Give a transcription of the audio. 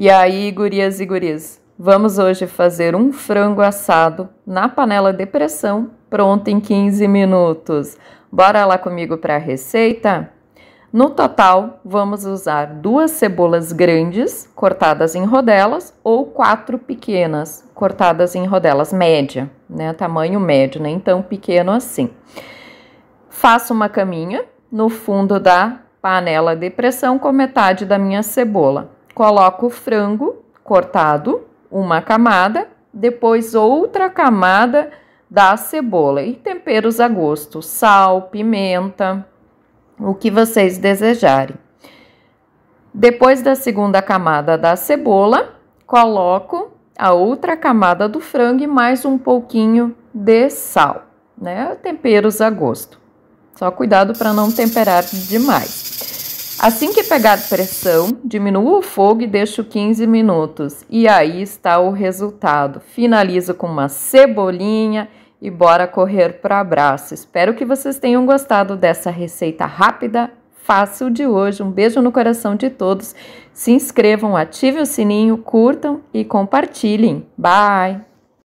E aí, gurias e guris, vamos hoje fazer um frango assado na panela de pressão, pronto em 15 minutos. Bora lá comigo para a receita? No total, vamos usar duas cebolas grandes, cortadas em rodelas, ou quatro pequenas, cortadas em rodelas média, né? Tamanho médio, nem tão pequeno assim. Faço uma caminha no fundo da panela de pressão com metade da minha cebola coloco o frango cortado, uma camada, depois outra camada da cebola e temperos a gosto, sal, pimenta, o que vocês desejarem. Depois da segunda camada da cebola, coloco a outra camada do frango e mais um pouquinho de sal, né? Temperos a gosto. Só cuidado para não temperar demais. Assim que pegar pressão, diminuo o fogo e deixo 15 minutos. E aí está o resultado. Finalizo com uma cebolinha e bora correr para abraço. Espero que vocês tenham gostado dessa receita rápida, fácil de hoje. Um beijo no coração de todos. Se inscrevam, ativem o sininho, curtam e compartilhem. Bye!